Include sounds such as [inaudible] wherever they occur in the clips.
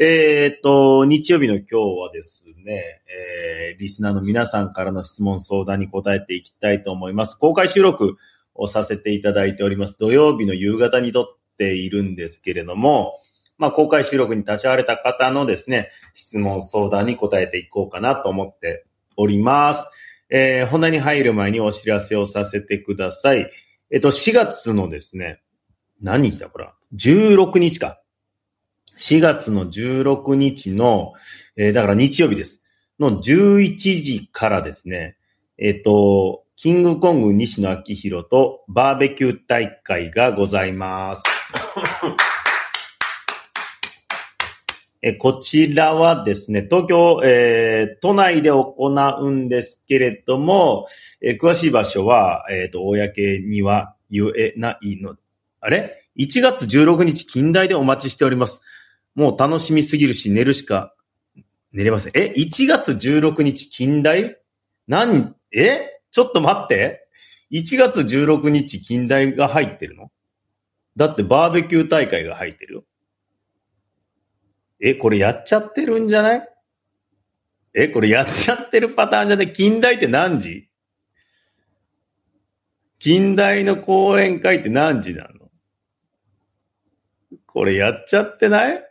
えっ、ー、と、日曜日の今日はですね、えー、リスナーの皆さんからの質問相談に答えていきたいと思います。公開収録をさせていただいております。土曜日の夕方に撮っているんですけれども、まあ、公開収録に立ち会われた方のですね、質問相談に答えていこうかなと思っております。えー、本題に入る前にお知らせをさせてください。えっと、4月のですね、何日だこれは ?16 日か。4月の16日の、えー、だから日曜日です。の11時からですね、えっ、ー、と、キングコング西野昭弘とバーベキュー大会がございます。[laughs] えこちらはですね、東京、えー、都内で行うんですけれども、えー、詳しい場所は、えっ、ー、と、公には言えないの。あれ ?1 月16日近代でお待ちしております。もう楽しみすぎるし、寝るしか寝れません。え、1月16日近代何、えちょっと待って。1月16日近代が入ってるのだってバーベキュー大会が入ってるよ。え、これやっちゃってるんじゃないえ、これやっちゃってるパターンじゃない近代って何時近代の講演会って何時なのこれやっちゃってない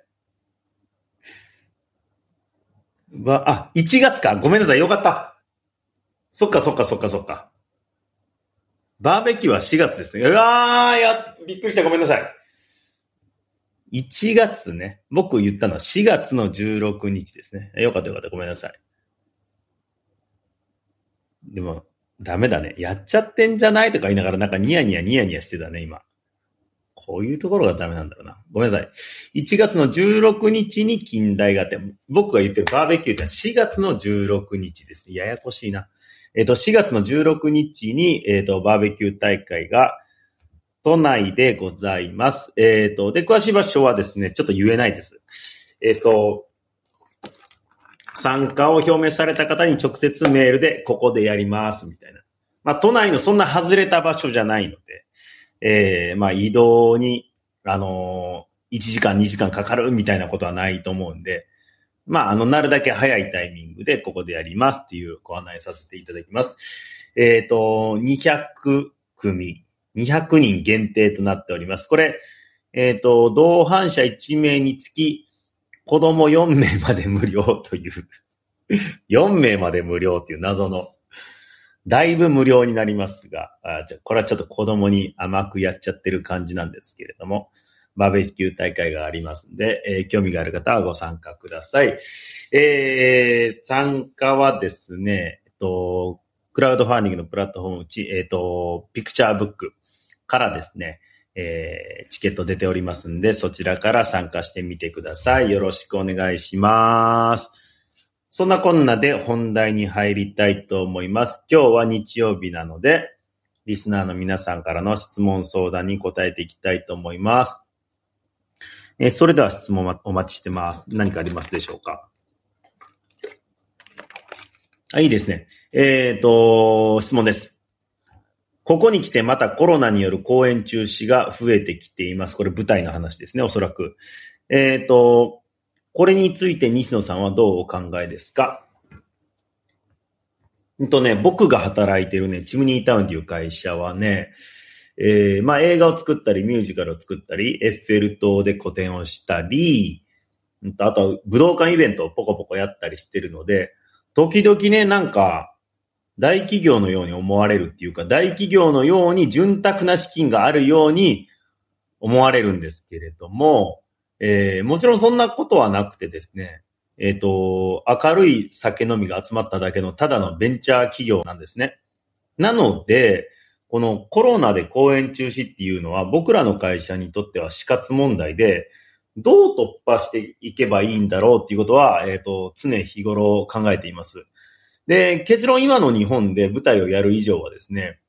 は、あ、1月か。ごめんなさい。よかった。そっかそっかそっかそっか。バーベキューは4月ですね。うわー、や、びっくりした。ごめんなさい。1月ね。僕言ったのは4月の16日ですね。よかったよかった。ごめんなさい。でも、ダメだね。やっちゃってんじゃないとか言いながら、なんかニヤニヤニヤニヤしてたね、今。こういうところがダメなんだろうな。ごめんなさい。1月の16日に近代があって、僕が言ってるバーベキューって4月の16日ですね。ややこしいな。えっ、ー、と、4月の16日に、えっ、ー、と、バーベキュー大会が都内でございます。えっ、ー、と、で、詳しい場所はですね、ちょっと言えないです。えっ、と、参加を表明された方に直接メールで、ここでやります、みたいな。まあ、都内のそんな外れた場所じゃないので、えー、まあ移動に、あのー、1時間2時間かかるみたいなことはないと思うんで、まあ、あの、なるだけ早いタイミングでここでやりますっていうご案内させていただきます。えっ、ー、と、200組、200人限定となっております。これ、えっ、ー、と、同伴者1名につき、子供4名まで無料という4名まで無料という謎のだいぶ無料になりますが、あじゃこれはちょっと子供に甘くやっちゃってる感じなんですけれども、バーベキュー大会がありますんで、えー、興味がある方はご参加ください。えー、参加はですね、えっと、クラウドファンディングのプラットフォームうち、えっと、ピクチャーブックからですね、えー、チケット出ておりますんで、そちらから参加してみてください。よろしくお願いします。そんなこんなで本題に入りたいと思います。今日は日曜日なので、リスナーの皆さんからの質問相談に答えていきたいと思います。えそれでは質問お待ちしてます。何かありますでしょうかあいいですね。えっ、ー、と、質問です。ここに来てまたコロナによる公演中止が増えてきています。これ舞台の話ですね、おそらく。えっ、ー、と、これについて西野さんはどうお考えですかんとね、僕が働いてるね、チムニータウンという会社はね、えー、まあ映画を作ったり、ミュージカルを作ったり、エッフェル塔で個展をしたり、んとあと武道館イベントをポコポコやったりしてるので、時々ね、なんか、大企業のように思われるっていうか、大企業のように潤沢な資金があるように思われるんですけれども、えー、もちろんそんなことはなくてですね、えっ、ー、と、明るい酒飲みが集まっただけのただのベンチャー企業なんですね。なので、このコロナで公演中止っていうのは僕らの会社にとっては死活問題で、どう突破していけばいいんだろうっていうことは、えっ、ー、と、常日頃考えています。で、結論今の日本で舞台をやる以上はですね、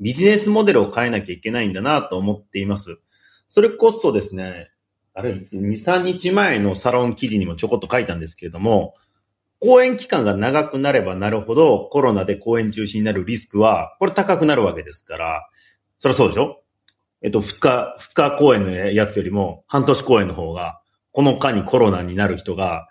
ビジネスモデルを変えなきゃいけないんだなと思っています。それこそですね、あれ、2、3日前のサロン記事にもちょこっと書いたんですけれども、公演期間が長くなればなるほど、コロナで公演中止になるリスクは、これ高くなるわけですから、そりゃそうでしょえっと、2日、2日公演のやつよりも、半年公演の方が、この間にコロナになる人が、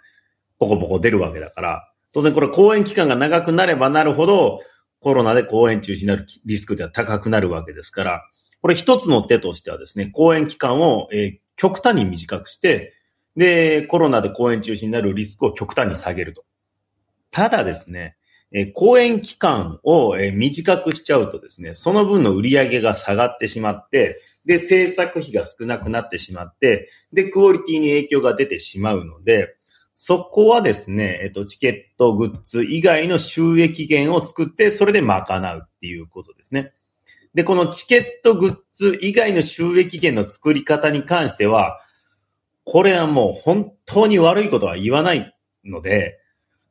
ポコポコ出るわけだから、当然これ公演期間が長くなればなるほど、コロナで公演中止になるリスクでは高くなるわけですから、これ一つの手としてはですね、公演期間を、えー、極端に短くして、で、コロナで公演中止になるリスクを極端に下げると。ただですね、えー、公演期間を、えー、短くしちゃうとですね、その分の売り上げが下がってしまって、で、制作費が少なくなってしまって、で、クオリティに影響が出てしまうので、そこはですね、えっ、ー、と、チケットグッズ以外の収益源を作って、それで賄うっていうことですね。で、このチケットグッズ以外の収益源の作り方に関しては、これはもう本当に悪いことは言わないので、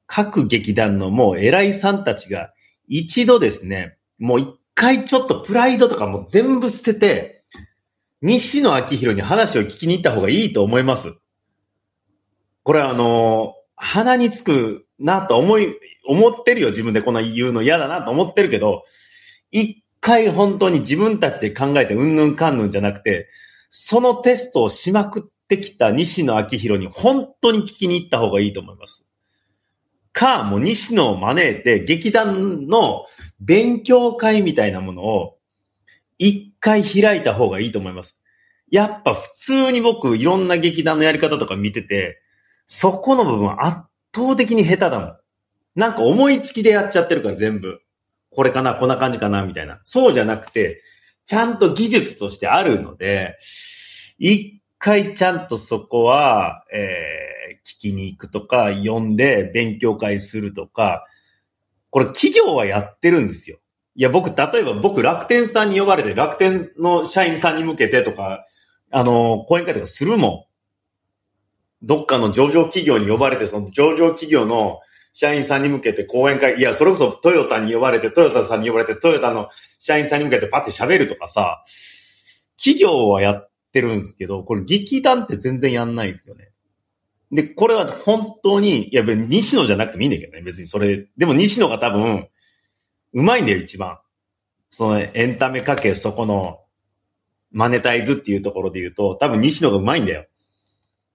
各劇団のもう偉いさんたちが一度ですね、もう一回ちょっとプライドとかも全部捨てて、西野明宏に話を聞きに行った方がいいと思います。これはあの鼻につくなと思い、思ってるよ、自分でこんな言うの嫌だなと思ってるけど、一回本当に自分たちで考えてうんぬんかんぬんじゃなくて、そのテストをしまくってきた西野昭弘に本当に聞きに行った方がいいと思います。か、もう西野を招いて劇団の勉強会みたいなものを一回開いた方がいいと思います。やっぱ普通に僕いろんな劇団のやり方とか見てて、そこの部分圧倒的に下手だもん。なんか思いつきでやっちゃってるから全部。これかな、こんな感じかな、みたいな。そうじゃなくて、ちゃんと技術としてあるので、一回ちゃんとそこは、えー、聞きに行くとか、読んで勉強会するとか、これ企業はやってるんですよ。いや、僕、例えば僕楽天さんに呼ばれて、楽天の社員さんに向けてとか、あの、講演会とかするもん。どっかの上場企業に呼ばれて、その上場企業の社員さんに向けて講演会、いや、それこそトヨタに呼ばれて、トヨタさんに呼ばれて、トヨタの社員さんに向けてパッて喋るとかさ、企業はやってるんですけど、これ劇団って全然やんないんですよね。で、これは本当に、いや、別に西野じゃなくてもいいんだけどね、別にそれ。でも西野が多分、うまいんだよ、一番。そのエンタメかけ、そこの、マネタイズっていうところで言うと、多分西野がうまいんだよ。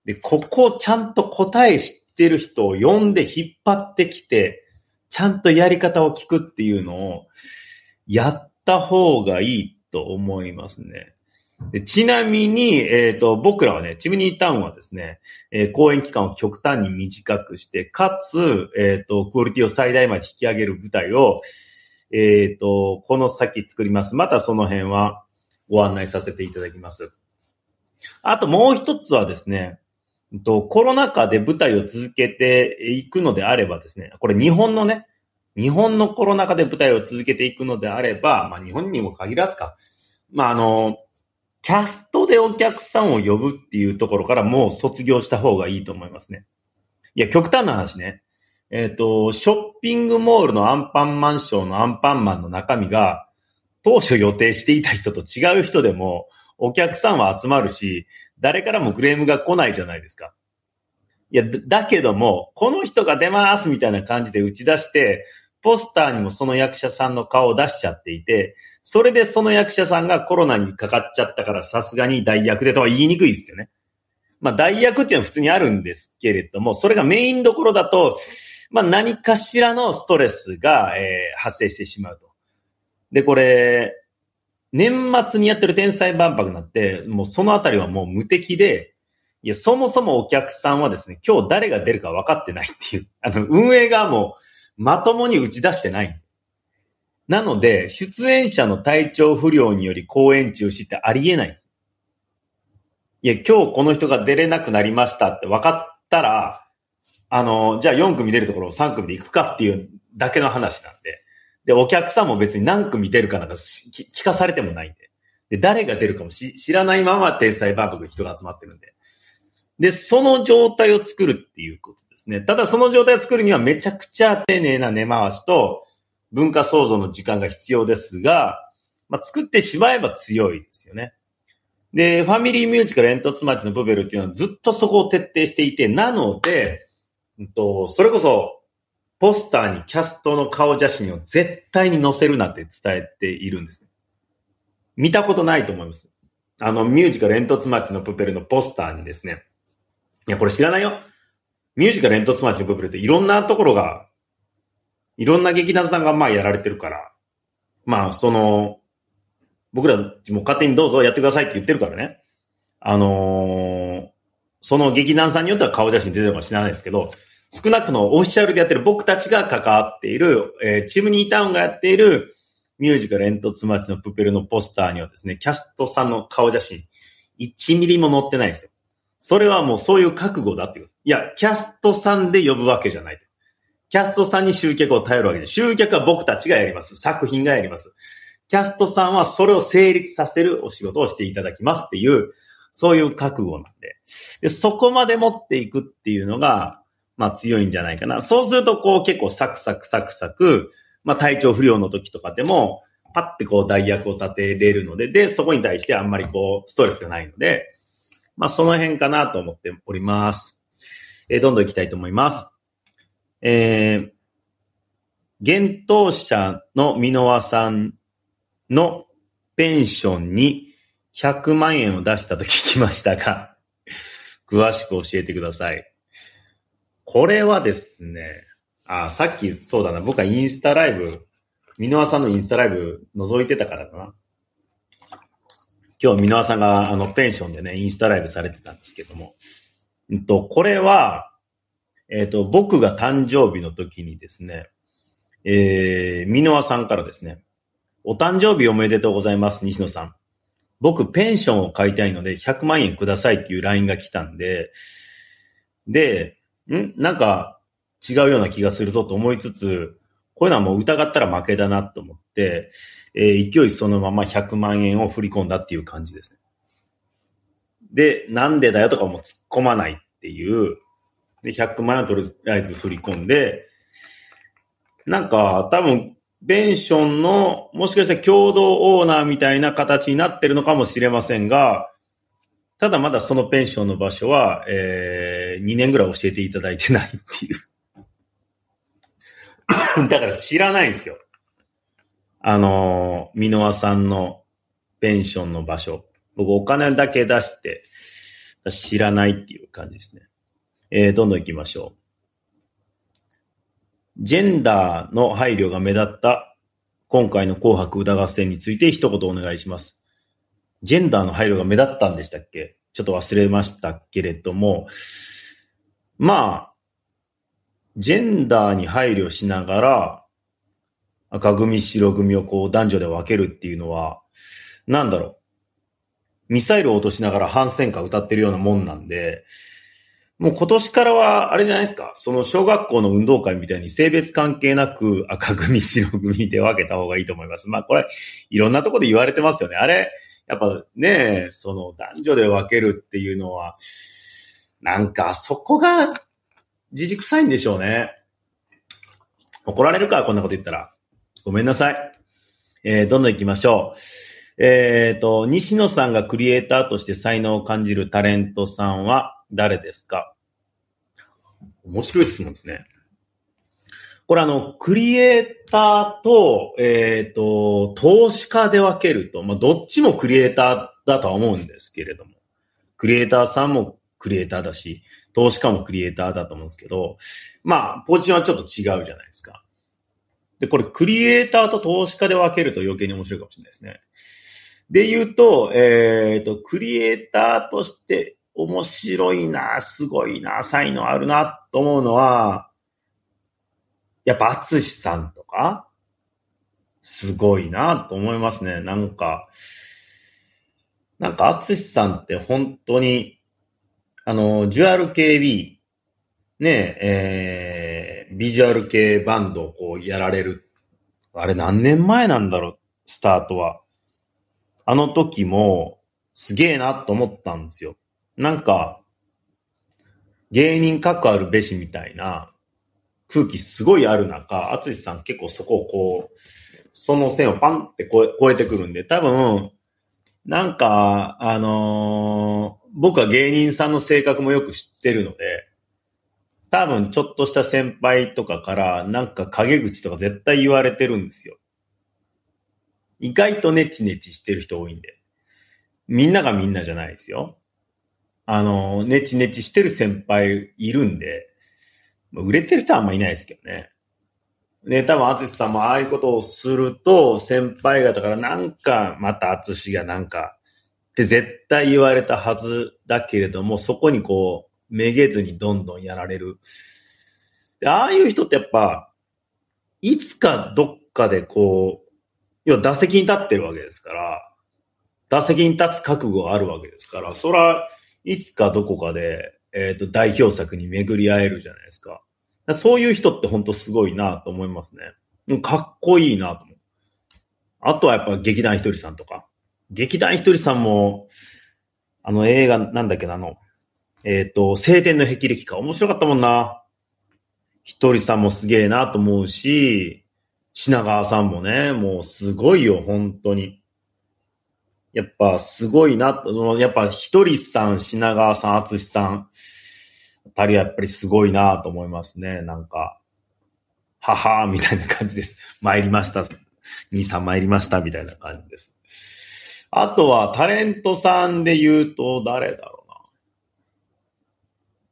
で、ここをちゃんと答えしってる人を呼んで引っ張ってきて、ちゃんとやり方を聞くっていうのをやった方がいいと思いますね。でちなみに、えっ、ー、と、僕らはね、チムニータウンはですね、えー、公演期間を極端に短くして、かつ、えっ、ー、と、クオリティを最大まで引き上げる舞台を、えっ、と、この先作ります。またその辺はご案内させていただきます。あともう一つはですね、と、コロナ禍で舞台を続けていくのであればですね、これ日本のね、日本のコロナ禍で舞台を続けていくのであれば、まあ日本にも限らずか、まああの、キャストでお客さんを呼ぶっていうところからもう卒業した方がいいと思いますね。いや、極端な話ね。えっ、ー、と、ショッピングモールのアンパンマンショーのアンパンマンの中身が、当初予定していた人と違う人でも、お客さんは集まるし、誰からもクレームが来ないじゃないですか。いや、だけども、この人が出ますみたいな感じで打ち出して、ポスターにもその役者さんの顔を出しちゃっていて、それでその役者さんがコロナにかかっちゃったからさすがに代役でとは言いにくいですよね。まあ代役っていうのは普通にあるんですけれども、それがメインどころだと、まあ何かしらのストレスが、えー、発生してしまうと。で、これ、年末にやってる天才万博なんて、もうそのあたりはもう無敵で、いや、そもそもお客さんはですね、今日誰が出るか分かってないっていう、[laughs] あの、運営側もまともに打ち出してない。なので、出演者の体調不良により公演中止ってありえない。いや、今日この人が出れなくなりましたって分かったら、あの、じゃあ4組出るところを3組で行くかっていうだけの話なんで。で、お客さんも別に何組出るかなんか聞かされてもないんで。で、誰が出るかもし知らないまま天才万博に人が集まってるんで。で、その状態を作るっていうことですね。ただその状態を作るにはめちゃくちゃ丁寧な根回しと文化創造の時間が必要ですが、まあ、作ってしまえば強いですよね。で、ファミリーミュージカル煙突町のブベルっていうのはずっとそこを徹底していて、なので、うんと、それこそポスターにキャストの顔写真を絶対に載せるなって伝えているんです。見たことないと思います。あの、ミュージカル煙突町のプペルのポスターにですね。いや、これ知らないよ。ミュージカル煙突町のプペルっていろんなところが、いろんな劇団さんがまあやられてるから、まあ、その、僕らも勝手にどうぞやってくださいって言ってるからね。あのー、その劇団さんによっては顔写真出てるかもしれないですけど、少なくのオフィシャルでやってる僕たちが関わっている、えー、チームニータウンがやっているミュージカル煙突町のプペルのポスターにはですね、キャストさんの顔写真、1ミリも載ってないんですよ。それはもうそういう覚悟だっていう。いや、キャストさんで呼ぶわけじゃない。キャストさんに集客を頼るわけで、集客は僕たちがやります。作品がやります。キャストさんはそれを成立させるお仕事をしていただきますっていう、そういう覚悟なんで。でそこまで持っていくっていうのが、まあ強いんじゃないかな。そうすると、こう結構サクサクサクサク、まあ体調不良の時とかでも、パッてこう代役を立てれるので、で、そこに対してあんまりこうストレスがないので、まあその辺かなと思っております。えー、どんどん行きたいと思います。えー、冬当社の箕輪さんのペンションに100万円を出したと聞きましたが、詳しく教えてください。これはですね、あ、さっき、そうだな、僕はインスタライブ、ミノワさんのインスタライブ覗いてたからかな。今日、ミノワさんが、あの、ペンションでね、インスタライブされてたんですけども。うんと、これは、えっ、ー、と、僕が誕生日の時にですね、えー、ミノワさんからですね、お誕生日おめでとうございます、西野さん。僕、ペンションを買いたいので、100万円くださいっていう LINE が来たんで、で、んなんか違うような気がするぞと思いつつ、こういうのはもう疑ったら負けだなと思って、えー、勢いそのまま100万円を振り込んだっていう感じですね。で、なんでだよとかも突っ込まないっていう。で、100万円をとりあえず振り込んで、なんか多分、ベンションの、もしかしたら共同オーナーみたいな形になってるのかもしれませんが、ただまだそのペンションの場所は、えー、2年ぐらい教えていただいてないっていう。[laughs] だから知らないんですよ。あのー、箕輪さんのペンションの場所。僕お金だけ出して、知らないっていう感じですね。えー、どんどん行きましょう。ジェンダーの配慮が目立った今回の紅白歌合戦について一言お願いします。ジェンダーの配慮が目立ったんでしたっけちょっと忘れましたけれども、まあ、ジェンダーに配慮しながら、赤組、白組をこう男女で分けるっていうのは、なんだろう。ミサイルを落としながら反戦歌歌ってるようなもんなんで、もう今年からは、あれじゃないですか、その小学校の運動会みたいに性別関係なく赤組、白組で分けた方がいいと思います。まあこれ、いろんなとこで言われてますよね。あれ、やっぱね、その男女で分けるっていうのは、なんかそこがじく臭いんでしょうね。怒られるか、こんなこと言ったら。ごめんなさい。えー、どんどん行きましょう。えっ、ー、と、西野さんがクリエイターとして才能を感じるタレントさんは誰ですか面白い質問ですね。これあの、クリエイターと、えっ、ー、と、投資家で分けると、まあ、どっちもクリエイターだとは思うんですけれども、クリエイターさんもクリエイターだし、投資家もクリエイターだと思うんですけど、まあ、ポジションはちょっと違うじゃないですか。で、これクリエイターと投資家で分けると余計に面白いかもしれないですね。で言うと、えっ、ー、と、クリエイターとして面白いな、すごいな、才能あるなと思うのは、やっぱ淳さんとか、すごいなと思いますね。なんか、なんか淳さんって本当に、あの、ジュアル KB、ねえ、えー、ビジュアル系バンドをこうやられる。あれ何年前なんだろう、スタートは。あの時もすげえなと思ったんですよ。なんか、芸人かくあるべしみたいな、空気すごいある中、淳さん結構そこをこう、その線をパンって越えてくるんで、多分、なんか、あのー、僕は芸人さんの性格もよく知ってるので、多分ちょっとした先輩とかからなんか陰口とか絶対言われてるんですよ。意外とネチネチしてる人多いんで。みんながみんなじゃないですよ。あの、ネチネチしてる先輩いるんで、売れてる人はあんまいないですけどね。ね、多分、淳さんもああいうことをすると、先輩方からなんか、また淳がなんか、って絶対言われたはずだけれども、そこにこう、めげずにどんどんやられる。で、ああいう人ってやっぱ、いつかどっかでこう、要は打席に立ってるわけですから、打席に立つ覚悟があるわけですから、そら、いつかどこかで、えっ、ー、と、代表作に巡り合えるじゃないですか。かそういう人って本当すごいなと思いますね。もうかっこいいなと思う。あとはやっぱ劇団ひとりさんとか。劇団ひとりさんも、あの映画なんだっけな、あの、えっ、ー、と、晴天の霹靂か。面白かったもんな。ひとりさんもすげえなと思うし、品川さんもね、もうすごいよ、本当に。やっぱすごいな、そのやっぱひとりさん、品川さん、あつしさん、たりはやっぱりすごいなと思いますね。なんか、ははーみたいな感じです。[laughs] 参りました。兄さん参りました、みたいな感じです。あとは、タレントさんで言うと、誰だろうな。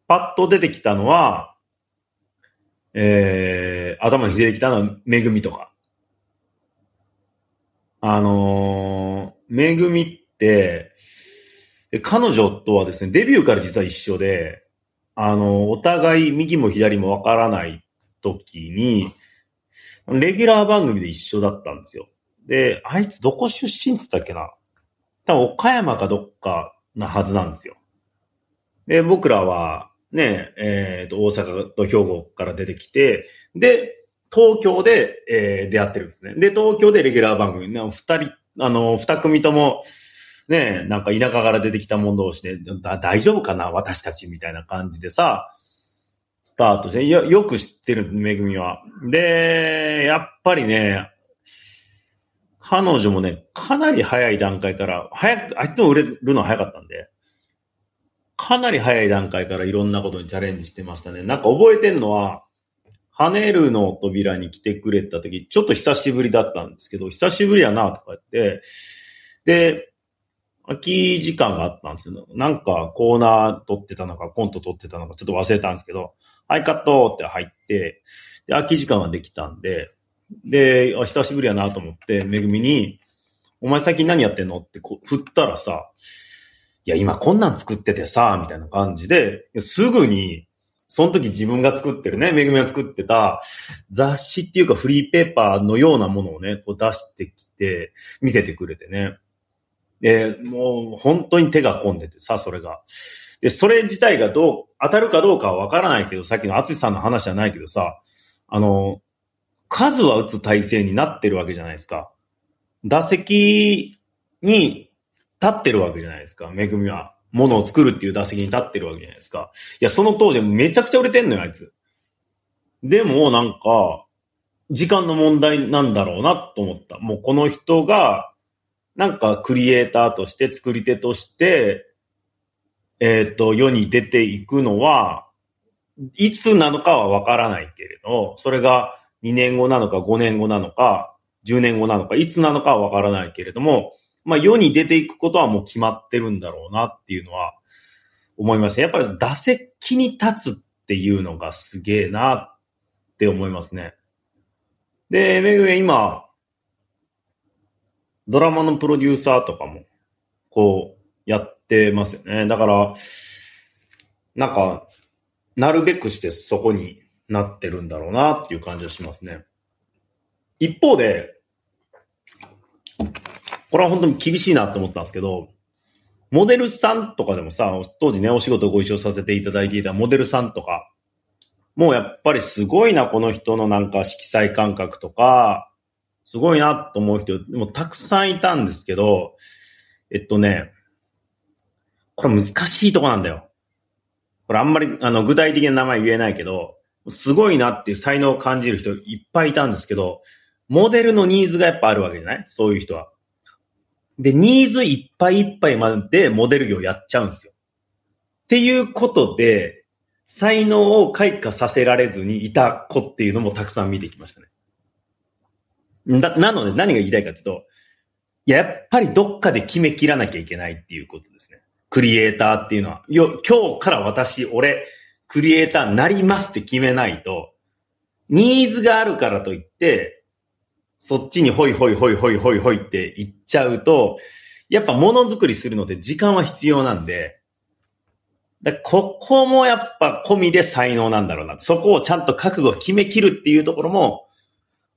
パッと出てきたのは、えー、頭に出てきたのは、めぐみとか。あのー、めぐみって、彼女とはですね、デビューから実は一緒で、あの、お互い右も左もわからない時に、レギュラー番組で一緒だったんですよ。で、あいつどこ出身って言ったっけな多分岡山かどっかなはずなんですよ。で、僕らは、ね、えっ、ー、と、大阪と兵庫から出てきて、で、東京で、えー、出会ってるんですね。で、東京でレギュラー番組、二人、あの、二組とも、ね、なんか田舎から出てきたものをして、大丈夫かな私たちみたいな感じでさ、スタートして、よ、よく知ってる、めぐみは。で、やっぱりね、彼女もね、かなり早い段階から、早く、あいつも売れるの早かったんで、かなり早い段階からいろんなことにチャレンジしてましたね。なんか覚えてんのは、跳ねるの扉に来てくれた時、ちょっと久しぶりだったんですけど、久しぶりやなとか言って、で、空き時間があったんですよ。なんかコーナー撮ってたのか、コント撮ってたのか、ちょっと忘れたんですけど、はい、カットって入って、で、空き時間ができたんで、で、久しぶりやなと思って、めぐみに、お前最近何やってんのってこ振ったらさ、いや、今こんなん作っててさ、みたいな感じで、すぐに、その時自分が作ってるね、めぐみが作ってた雑誌っていうかフリーペーパーのようなものをね、こう出してきて、見せてくれてね。で、もう本当に手が込んでてさ、それが。で、それ自体がどう、当たるかどうかはわからないけど、さっきの厚さんの話じゃないけどさ、あの、数は打つ体制になってるわけじゃないですか。打席に立ってるわけじゃないですか、めぐみは。ものを作るっていう打席に立ってるわけじゃないですか。いや、その当時めちゃくちゃ売れてんのよ、あいつ。でも、なんか、時間の問題なんだろうなと思った。もうこの人がなんかクリエイターとして作り手として、えっ、ー、と、世に出ていくのは、いつなのかはわからないけれど、それが2年後なのか5年後なのか、10年後なのか、いつなのかはわからないけれども、まあ世に出ていくことはもう決まってるんだろうなっていうのは思いました。やっぱり打席に立つっていうのがすげえなって思いますね。で、めぐめ今、ドラマのプロデューサーとかも、こう、やってますよね。だから、なんか、なるべくしてそこになってるんだろうなっていう感じはしますね。一方で、これは本当に厳しいなと思ったんですけど、モデルさんとかでもさ、当時ね、お仕事ご一緒させていただいていたモデルさんとか、もうやっぱりすごいな、この人のなんか色彩感覚とか、すごいなと思う人、でもたくさんいたんですけど、えっとね、これ難しいとこなんだよ。これあんまり、あの、具体的な名前言えないけど、すごいなっていう才能を感じる人いっぱいいたんですけど、モデルのニーズがやっぱあるわけじゃないそういう人は。で、ニーズいっぱいいっぱいまでモデル業やっちゃうんですよ。っていうことで、才能を開花させられずにいた子っていうのもたくさん見てきましたね。だ、なので何が言いたいかというと、や、っぱりどっかで決めきらなきゃいけないっていうことですね。クリエイターっていうのは、よ、今日から私、俺、クリエイターになりますって決めないと、ニーズがあるからといって、そっちにホイホイホイホイホイホイって言っちゃうと、やっぱものづくりするので時間は必要なんで、だここもやっぱ込みで才能なんだろうな。そこをちゃんと覚悟を決めきるっていうところも、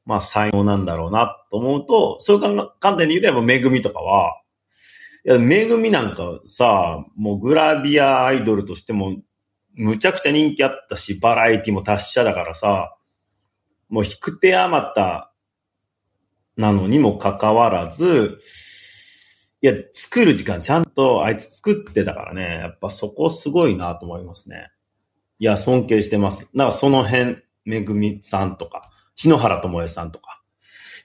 まあ才能なんだろうなと思うと、そういう観点で言うと、やっぱ恵みとかは、いや、めぐみなんかさ、もうグラビアアイドルとしても、むちゃくちゃ人気あったし、バラエティも達者だからさ、もう引く手余った、なのにもかかわらず、いや、作る時間ちゃんとあいつ作ってたからね、やっぱそこすごいなと思いますね。いや、尊敬してます。だからその辺、めぐみさんとか、篠原智恵さんとか。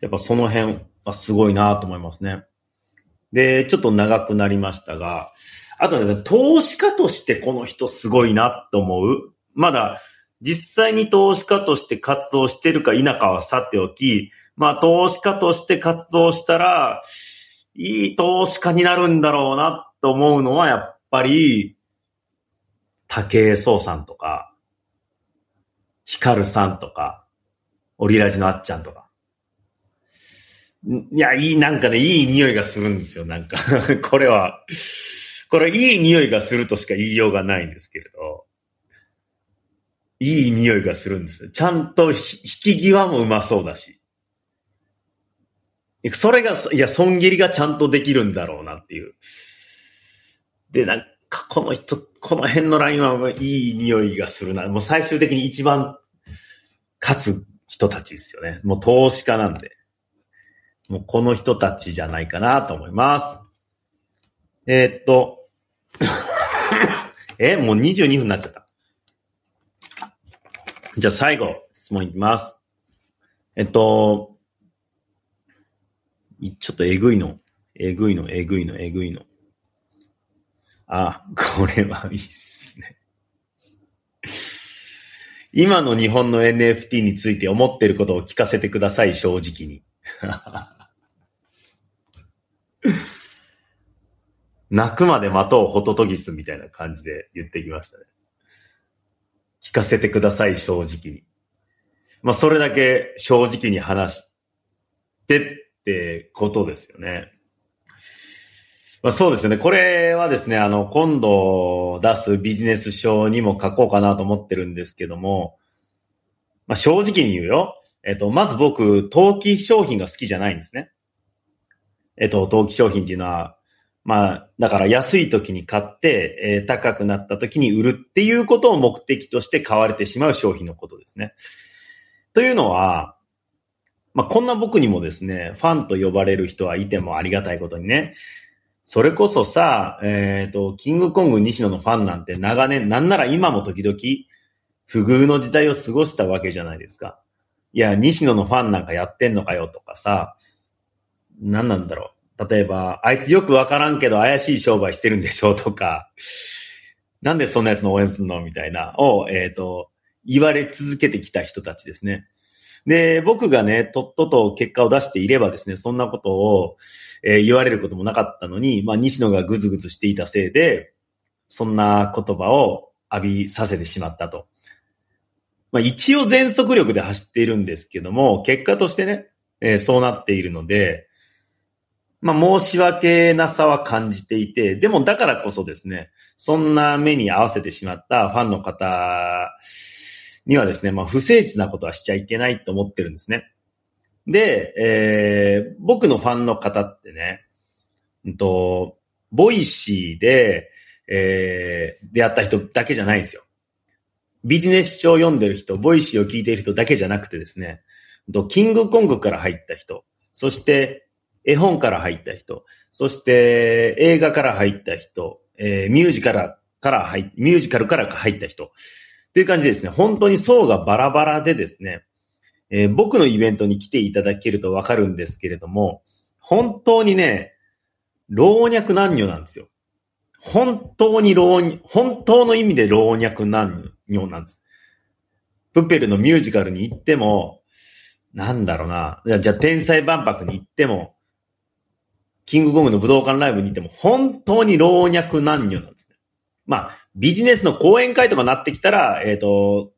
やっぱその辺はすごいなと思いますね。で、ちょっと長くなりましたが、あとね、投資家としてこの人すごいなと思う。まだ実際に投資家として活動してるか否かはさておき、まあ投資家として活動したら、いい投資家になるんだろうなと思うのはやっぱり、武井壮さんとか、ヒカルさんとか、オリラジのあっちゃんとか。いや、いい、なんかね、いい匂いがするんですよ、なんか [laughs] これは、これいい匂いがするとしか言いようがないんですけれど、いい匂いがするんですよ。ちゃんと引き際もうまそうだし。それが、いや、損切りがちゃんとできるんだろうなっていう。で、なんか、この人、この辺のラインはいい匂いがするな。もう最終的に一番勝つ人たちですよね。もう投資家なんで。もうこの人たちじゃないかなと思います。えー、っと。[laughs] え、もう22分になっちゃった。じゃあ最後、質問いきます。えっと、ちょっとえぐいの。えぐいの、えぐいの、えぐいの。あ、これはいいっす。今の日本の NFT について思ってることを聞かせてください、正直に。[laughs] 泣くまで待とう、ホトトギスみたいな感じで言ってきましたね。聞かせてください、正直に。まあ、それだけ正直に話してってことですよね。まあ、そうですね。これはですね、あの、今度出すビジネス書にも書こうかなと思ってるんですけども、まあ、正直に言うよ。えっと、まず僕、投機商品が好きじゃないんですね。えっと、投機商品っていうのは、まあ、だから安い時に買って、えー、高くなった時に売るっていうことを目的として買われてしまう商品のことですね。というのは、まあ、こんな僕にもですね、ファンと呼ばれる人はいてもありがたいことにね、それこそさ、えっ、ー、と、キングコング西野のファンなんて長年、なんなら今も時々、不遇の時代を過ごしたわけじゃないですか。いや、西野のファンなんかやってんのかよとかさ、何なんだろう。例えば、あいつよくわからんけど怪しい商売してるんでしょうとか、なんでそんなやつの応援すんのみたいな、を、えっ、ー、と、言われ続けてきた人たちですね。で、僕がね、とっとと結果を出していればですね、そんなことを、えー、言われることもなかったのに、まあ、西野がぐずぐずしていたせいで、そんな言葉を浴びさせてしまったと。まあ、一応全速力で走っているんですけども、結果としてね、えー、そうなっているので、まあ、申し訳なさは感じていて、でもだからこそですね、そんな目に合わせてしまったファンの方にはですね、まあ、不誠実なことはしちゃいけないと思ってるんですね。で、えー、僕のファンの方ってね、うんと、ボイシーで、えー、出会った人だけじゃないんですよ。ビジネス書を読んでる人、ボイシーを聞いている人だけじゃなくてですね、キングコングから入った人、そして絵本から入った人、そして映画から入った人、えー、ミュージカルから入、ミュージカルから入った人、という感じですね、本当に層がバラバラでですね、えー、僕のイベントに来ていただけるとわかるんですけれども、本当にね、老若男女なんですよ。本当に老、本当の意味で老若男女なんです。プペルのミュージカルに行っても、なんだろうな。じゃあ、天才万博に行っても、キングコングの武道館ライブに行っても、本当に老若男女なんですね。まあ、ビジネスの講演会とかなってきたら、えっ、ー、と、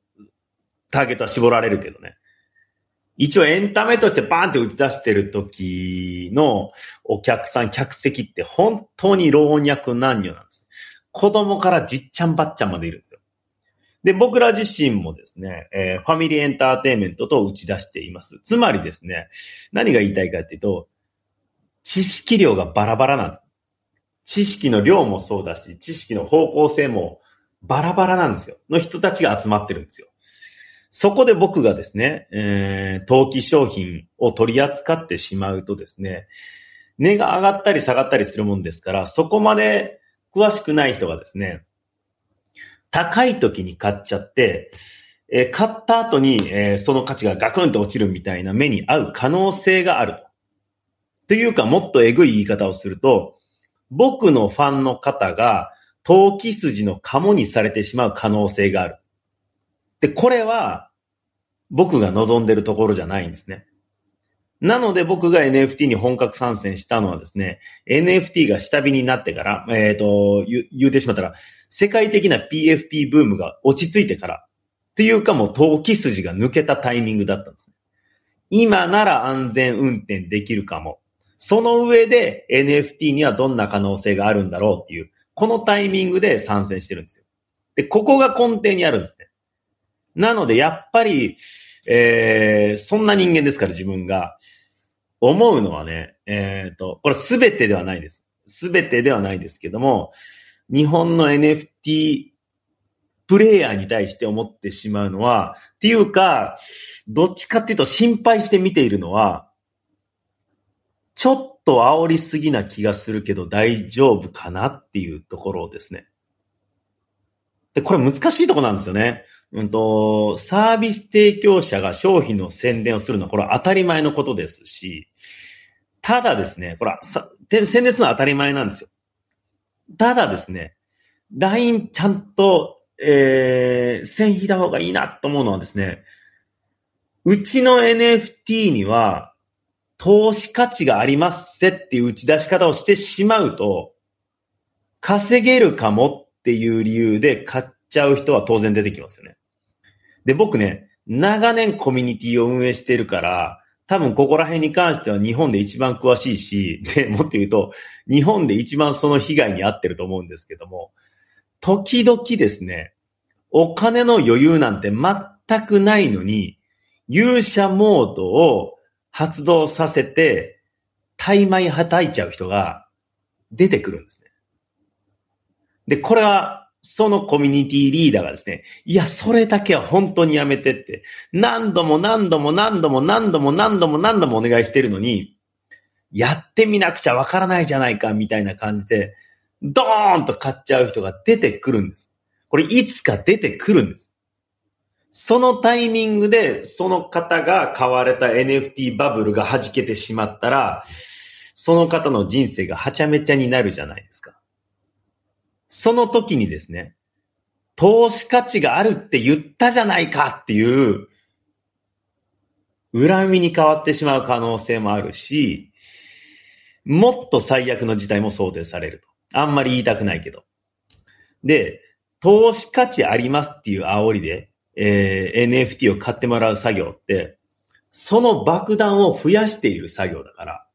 ターゲットは絞られるけどね。一応エンタメとしてバーンって打ち出してる時のお客さん、客席って本当に老若男女なんです。子供からじっちゃんばっちゃんまでいるんですよ。で、僕ら自身もですね、えー、ファミリーエンターテイメントと打ち出しています。つまりですね、何が言いたいかっていうと、知識量がバラバラなんです。知識の量もそうだし、知識の方向性もバラバラなんですよ。の人たちが集まってるんですよ。そこで僕がですね、えー、投機商品を取り扱ってしまうとですね、値が上がったり下がったりするもんですから、そこまで詳しくない人がですね、高い時に買っちゃって、えー、買った後に、えー、その価値がガクンと落ちるみたいな目に合う可能性がある。というか、もっとえぐい言い方をすると、僕のファンの方が、投機筋のカモにされてしまう可能性がある。で、これは僕が望んでるところじゃないんですね。なので僕が NFT に本格参戦したのはですね、NFT が下火になってから、えっ、ー、と言、言うてしまったら、世界的な PFP ブームが落ち着いてから、っていうかもう投機筋が抜けたタイミングだったんです。今なら安全運転できるかも。その上で NFT にはどんな可能性があるんだろうっていう、このタイミングで参戦してるんですよ。で、ここが根底にあるんですね。なので、やっぱり、えー、そんな人間ですから、自分が。思うのはね、えっ、ー、と、これ全てではないです。全てではないですけども、日本の NFT プレイヤーに対して思ってしまうのは、っていうか、どっちかっていうと心配して見ているのは、ちょっと煽りすぎな気がするけど大丈夫かなっていうところですね。で、これ難しいとこなんですよね。うんと、サービス提供者が商品の宣伝をするのは、これは当たり前のことですし、ただですね、これは、宣伝するのは当たり前なんですよ。ただですね、LINE ちゃんと、えー、線引いた方がいいなと思うのはですね、うちの NFT には投資価値がありますせっていう打ち出し方をしてしまうと、稼げるかもっていう理由で買っちゃう人は当然出てきますよね。で、僕ね、長年コミュニティを運営してるから、多分ここら辺に関しては日本で一番詳しいし、で、もっと言うと、日本で一番その被害に遭ってると思うんですけども、時々ですね、お金の余裕なんて全くないのに、勇者モードを発動させて、大枚はたいちゃう人が出てくるんですね。で、これはそのコミュニティリーダーがですね、いや、それだけは本当にやめてって、何度も何度も何度も何度も何度も何度もお願いしてるのに、やってみなくちゃわからないじゃないか、みたいな感じで、ドーンと買っちゃう人が出てくるんです。これいつか出てくるんです。そのタイミングで、その方が買われた NFT バブルが弾けてしまったら、その方の人生がはちゃめちゃになるじゃないですか。その時にですね、投資価値があるって言ったじゃないかっていう、恨みに変わってしまう可能性もあるし、もっと最悪の事態も想定されると。あんまり言いたくないけど。で、投資価値ありますっていう煽りで、えー、NFT を買ってもらう作業って、その爆弾を増やしている作業だから、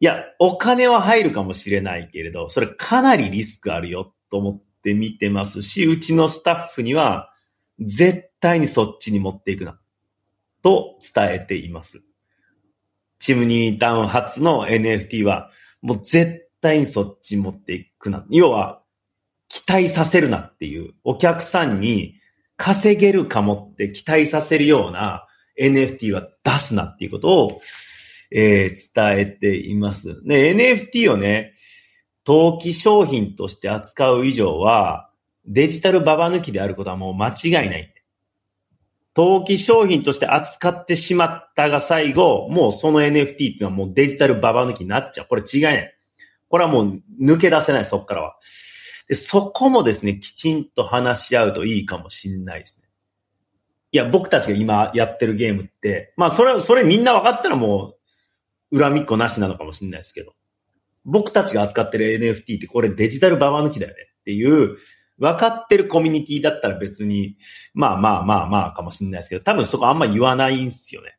いや、お金は入るかもしれないけれど、それかなりリスクあるよと思って見てますし、うちのスタッフには、絶対にそっちに持っていくな、と伝えています。チムニーダウン発の NFT は、もう絶対にそっち持っていくな。要は、期待させるなっていう、お客さんに稼げるかもって期待させるような NFT は出すなっていうことを、えー、伝えています。で、NFT をね、投機商品として扱う以上は、デジタルババ抜きであることはもう間違いない。投機商品として扱ってしまったが最後、もうその NFT っていうのはもうデジタルババ抜きになっちゃう。これ違いない。これはもう抜け出せない、そこからは。で、そこもですね、きちんと話し合うといいかもしんないですね。いや、僕たちが今やってるゲームって、まあ、それ、それみんな分かったらもう恨みっこなしなのかもしれないですけど、僕たちが扱ってる NFT ってこれデジタルババ抜きだよねっていう、分かってるコミュニティだったら別に、まあまあまあまあかもしれないですけど、多分そこあんま言わないんすよね。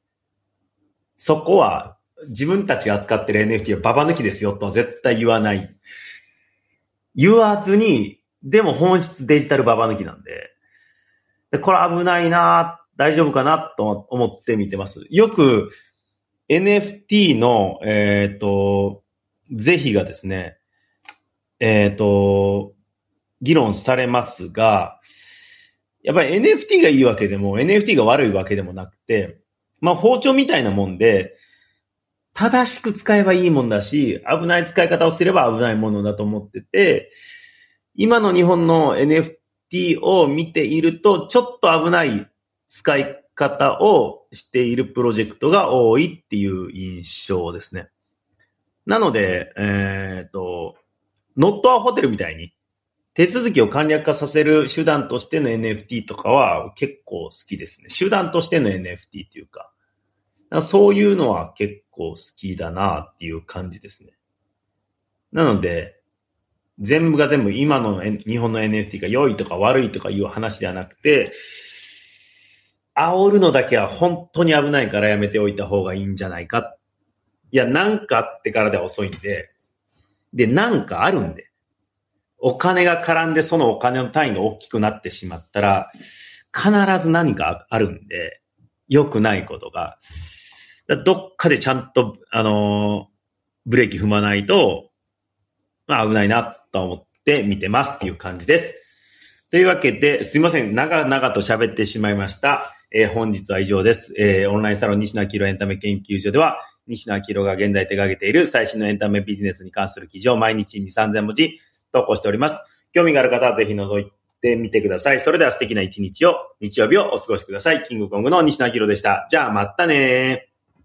そこは自分たちが扱ってる NFT はババ抜きですよとは絶対言わない。言わずに、でも本質デジタルババ抜きなんで、でこれ危ないな大丈夫かなと思って見てます。よく NFT の、えっ、ー、と、是非がですね、えっ、ー、と、議論されますが、やっぱり NFT がいいわけでも、NFT が悪いわけでもなくて、まあ包丁みたいなもんで、正しく使えばいいもんだし、危ない使い方をすれば危ないものだと思ってて、今の日本の NFT を見ていると、ちょっと危ない使い方をしているプロジェクトが多いっていう印象ですね。なので、えっ、ー、と、ノットアホテルみたいに手続きを簡略化させる手段としての NFT とかは結構好きですね。手段としての NFT っていうか、かそういうのは結構好きだなっていう感じですね。なので、全部が全部今の日本の NFT が良いとか悪いとかいう話ではなくて、煽るのだけは本当に危ないからやめておいた方がいいんじゃないか。いや、なんかあってからでは遅いんで、で、なんかあるんで。お金が絡んで、そのお金の単位が大きくなってしまったら、必ず何かあるんで、良くないことが。どっかでちゃんと、あのー、ブレーキ踏まないと、まあ危ないなと思って見てますっていう感じです。というわけで、すいません。長々と喋ってしまいました。えー、本日は以上です。えー、オンラインサロン西野明宏エンタメ研究所では、西野明宏が現在手掛けている最新のエンタメビジネスに関する記事を毎日2、3000文字投稿しております。興味がある方はぜひ覗いてみてください。それでは素敵な一日を、日曜日をお過ごしください。キングコングの西野明宏でした。じゃあまたね